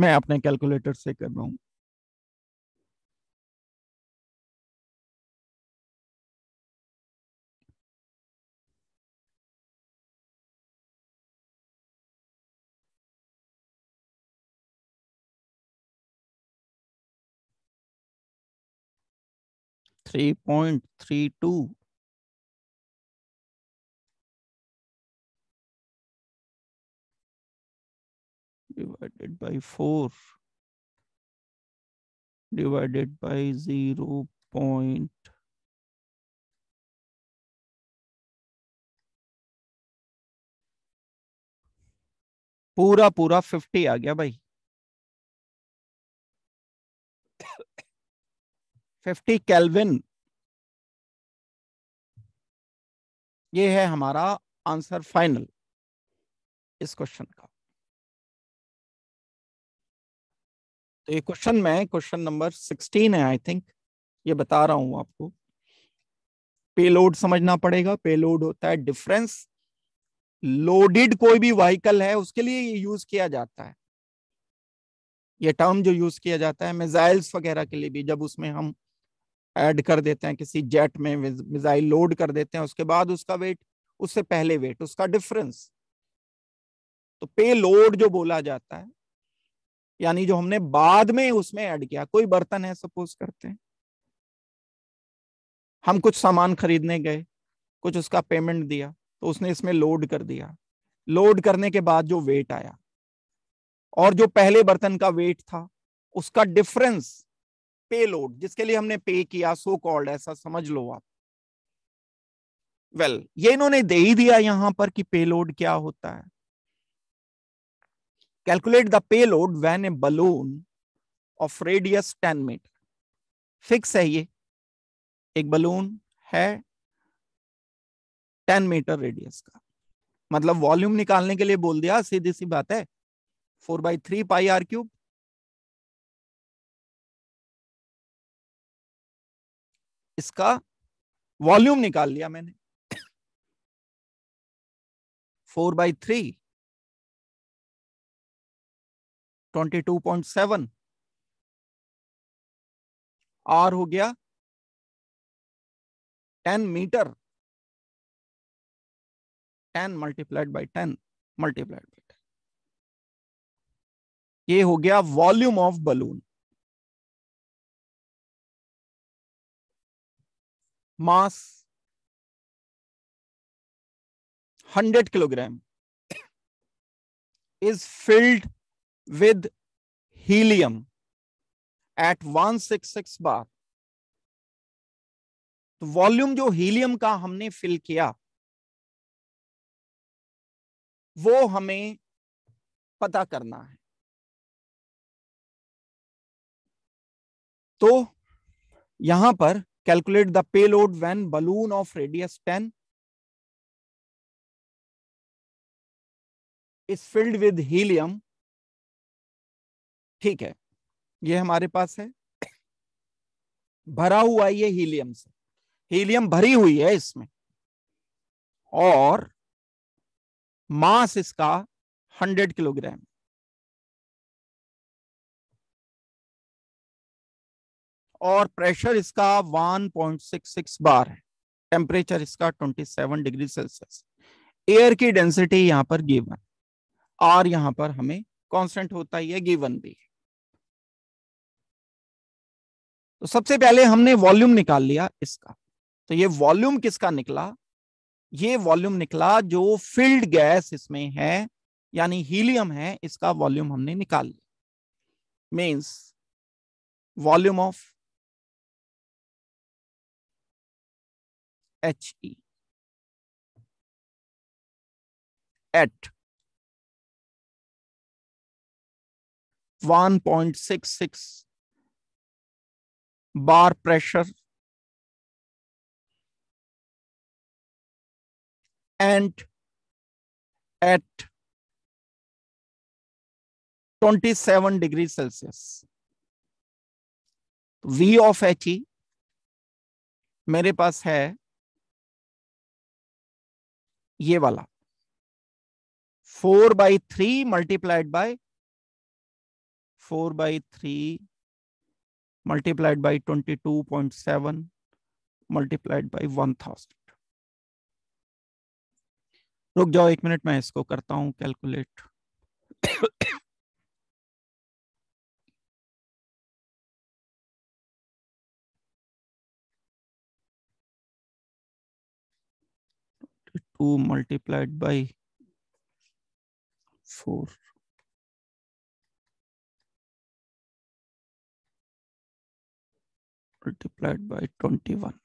मैं अपने कैलकुलेटर से कर रहा हूं three point three two divided by 4 divided by 0 point पूरा पूरा 50 आ गया भाई फिफ्टी कैलविन ये है हमारा आंसर फाइनल इस क्वेश्चन का तो ये क्वेश्चन में क्वेश्चन नंबर सिक्सटीन है आई थिंक ये बता रहा हूं आपको पेलोड समझना पड़ेगा पेलोड होता है डिफरेंस लोडेड कोई भी व्हीकल है उसके लिए ये यूज किया जाता है ये टर्म जो यूज किया जाता है मिजाइल्स वगैरह के लिए भी जब उसमें हम ऐड कर देते हैं किसी जेट में मिसाइल लोड कर देते हैं उसके बाद उसका वेट उससे पहले वेट उसका डिफरेंस तो पे लोड जो बोला जाता है यानी जो हमने बाद में उसमें ऐड किया कोई बर्तन है सपोज करते हैं हम कुछ सामान खरीदने गए कुछ उसका पेमेंट दिया तो उसने इसमें लोड कर दिया लोड करने के बाद जो वेट आया और जो पहले बर्तन का वेट था उसका डिफरेंस पेलोड जिसके लिए हमने पे किया सो so कॉल्ड ऐसा समझ लो आप वेल well, ये इन्होंने दे ही दिया यहां पर कि पेलोड क्या होता है calculate the payload when a balloon of radius ten metre fix है ये एक बलून है टेन मीटर रेडियस का मतलब वॉल्यूम निकालने के लिए बोल दिया सीधी सी बात है four by three pi R cube इसका वॉल्यूम निकाल लिया मैंने four by three twenty two point seven R हो गया ten metre ten multiplied by ten multiplied by ten ये हो गया volume of balloon mass 100 kilogram is filled with helium at 166 bar तो वॉल्यूम जो हीलियम का हमने फिल किया वो हमें पता करना है तो यहां पर Calculate the payload when balloon of radius 10 is filled with helium. ठीक है ये हमारे पास है भरा हुआ ये हीलियम से हीलियम भरी हुई है इसमें और मास इसका 100 किलोग्राम और प्रेशर इसका 1.66 बार है टेम्परेचर इसका 27 डिग्री सेल्सियस एयर की डेंसिटी यहाँ पर गिवन आर यहाँ पर हमें कांस्टेंट होता ही है गिवन भी तो सबसे पहले हमने वॉल्यूम निकाल लिया इसका तो ये वॉल्यूम किसका निकला ये वॉल्यूम निकला जो फिल्ड गैस इसमें है यानी हीलियम है इसका वॉल्यूम हमने निकाल लिया means volume of H E at one point six six bar pressure and at 27 Celsius Celsius. V of He मेरे पास है ये वाला four by three multiplied by four by three multiplied by twenty two point seven multiplied by one thousand रुक जाओ एक मिनट मैं इसको करता हूं calculate 2 multiplied by 4. multiplied by 21.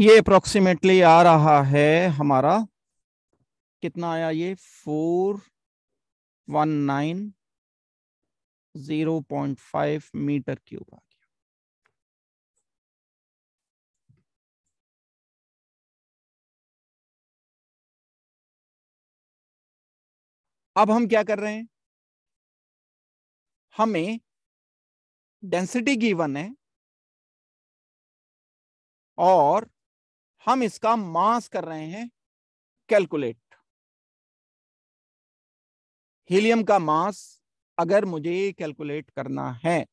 ये अप्रोक्सीमेटली आ रहा है हमारा कितना आया ये four one nine zero point five metre cube आ गया अब हम क्या कर रहे हैं हमें डेंसिटी गिवन है और हम इसका मास कर रहे हैं कैलकुलेट हीलियम का मास अगर मुझे कैलकुलेट करना है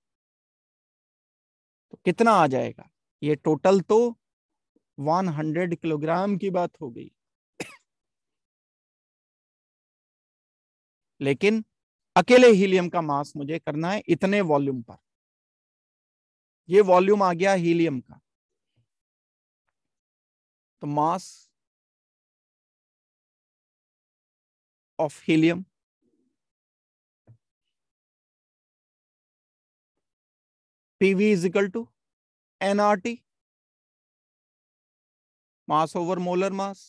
तो कितना आ जाएगा ये टोटल तो 100 किलोग्राम की बात हो गई लेकिन अकेले हीलियम का मास मुझे करना है इतने वॉल्यूम पर ये वॉल्यूम आ गया हीलियम का the mass of helium PV is equal to nRT mass over molar mass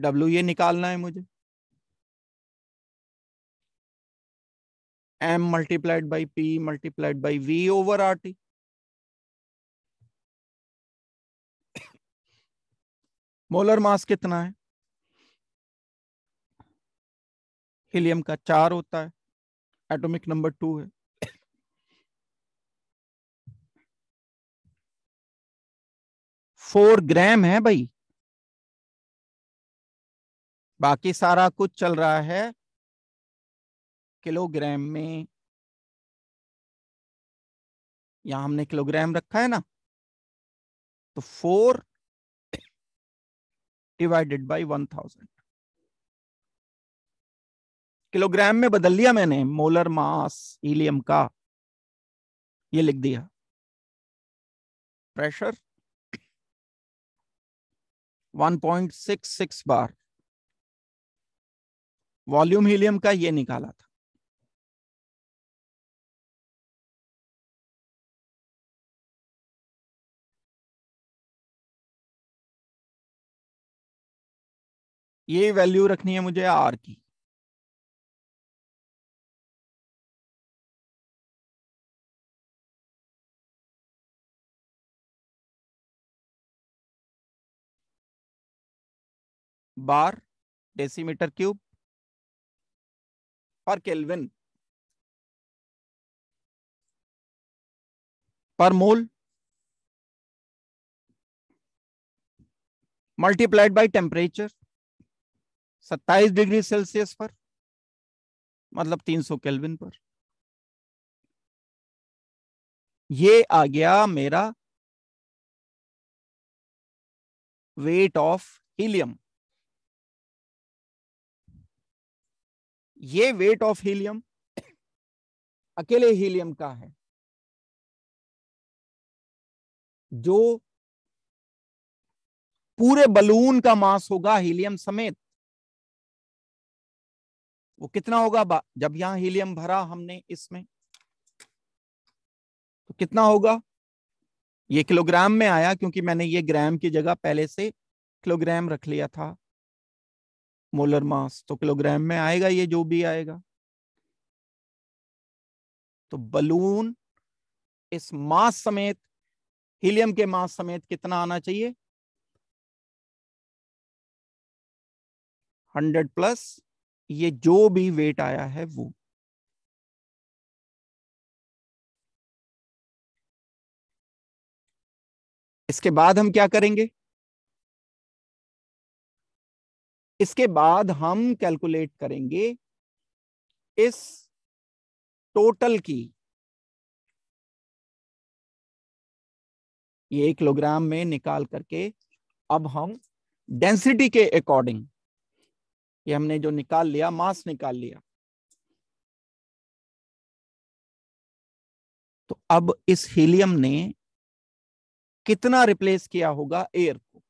W ये निकालना है मुझे m multiplied by p multiplied by v over rt molar mass कितना है हीलियम का चार होता है एटॉमिक नंबर टू है फोर ग्राम है भाई बाकी सारा कुछ चल रहा है किलोग्राम में यहां हमने किलोग्राम रखा है ना तो four divided by one thousand kilogram में बदल लिया मैंने मोलर मास हीलियम का ये लिख दिया प्रेशर 1.66 बार वॉल्यूम हीलियम का ये निकाला था ये वैल्यू रखनी है मुझे आर की बार डेसीमीटर क्यूब पर केल्विन पर मोल मल्टीप्लाइड बाय टेम्परेचर सत्ताईस डिग्री सेल्सियस पर मतलब 300 सौ केल्विन पर ये आ गया मेरा वेट ऑफ हीलियम ये वेट ऑफ हीलियम अकेले हीलियम का है जो पूरे बलून का मास होगा हीलियम समेत वो कितना होगा जब यहां हीलियम भरा हमने इसमें तो कितना होगा ये किलोग्राम में आया क्योंकि मैंने ये ग्राम की जगह पहले से किलोग्राम रख लिया था मोलर मास तो किलोग्राम में आएगा ये जो भी आएगा तो बलून इस मास समेत हीलियम के मास समेत कितना आना चाहिए हंड्रेड प्लस ये जो भी वेट आया है वो इसके बाद हम क्या करेंगे इसके बाद हम कैलकुलेट करेंगे इस टोटल की ये किलोग्राम में निकाल करके अब हम डेंसिटी के अकॉर्डिंग ये हमने जो निकाल लिया मास निकाल लिया तो अब इस हीलियम ने कितना रिप्लेस किया होगा एयर को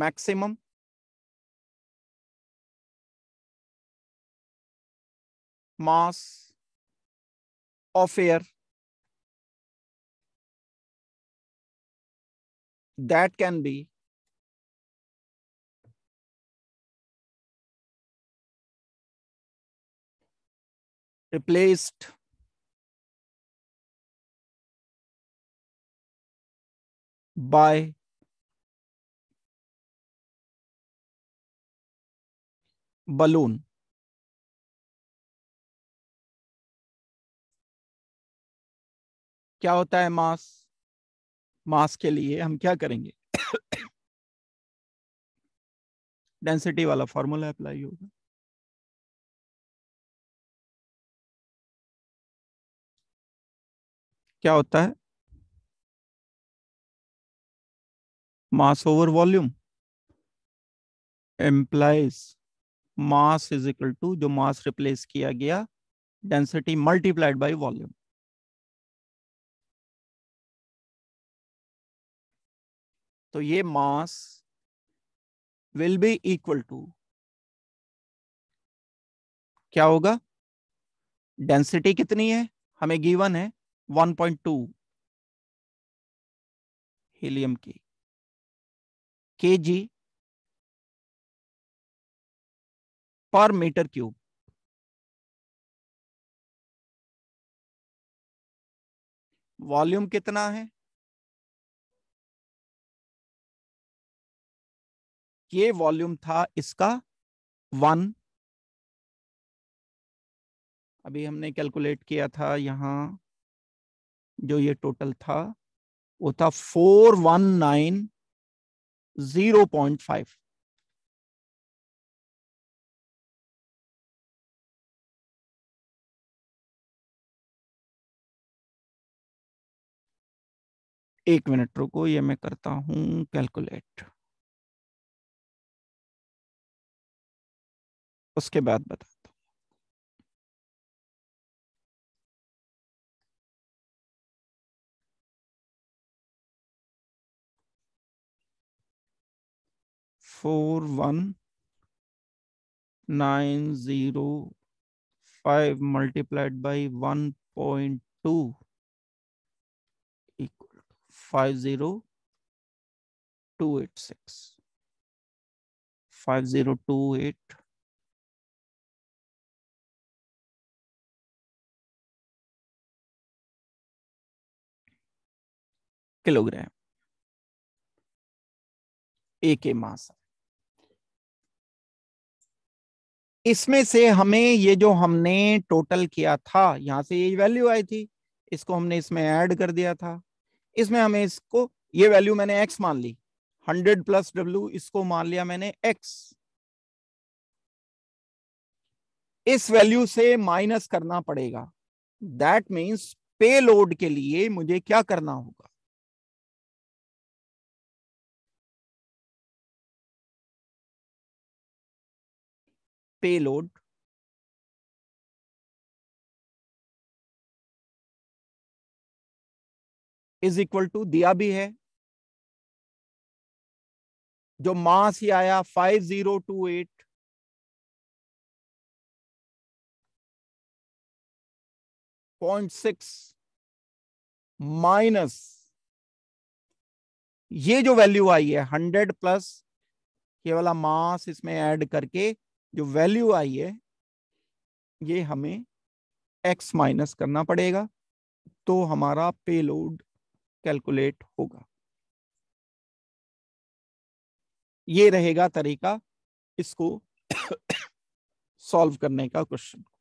maximum mass of air that can be replaced by balloon. क्या होता है मास मास के लिए हम क्या करेंगे डेंसिटी वाला फॉर्मूला अप्लाई होगा क्या होता है mass over volume implies mass is equal to जो मास रिप्लेस किया गया डेंसिटी मल्टीप्लाइड बाय वॉल्यूम तो ये mass will be equal to क्या होगा डेंसिटी कितनी है हमें गिवन है 1.2 हीलियम की के जी पर मीटर क्यूब वॉल्यूम कितना है ये वॉल्यूम था इसका वन अभी हमने कैलकुलेट किया था यहां जो ये टोटल था वो था four one nine zero point five एक मिनट रुको ये मैं करता हूं कैलकुलेट उसके बाद बता four one nine zero five multiplied by one point two equal five zero two eight six five zero two eight kilogram के मास है इसमें से हमें ये जो हमने टोटल किया था यहां से ये वैल्यू आई थी इसको हमने इसमें ऐड कर दिया था इसमें हमें इसको ये वैल्यू मैंने एक्स मान ली हंड्रेड प्लस डब्ल्यू इसको मान लिया मैंने एक्स इस वैल्यू से माइनस करना पड़ेगा दैट मीन्स पे लोड के लिए मुझे क्या करना होगा payload इज इक्वल टू दिया भी है जो मास ही आया five zero two eight point six minus ये जो वैल्यू आई है हंड्रेड प्लस ये वाला मास इसमें ऐड करके जो वैल्यू आई है ये हमें एक्स माइनस करना पड़ेगा तो हमारा पेलोड कैलकुलेट होगा ये रहेगा तरीका इसको सॉल्व करने का क्वेश्चन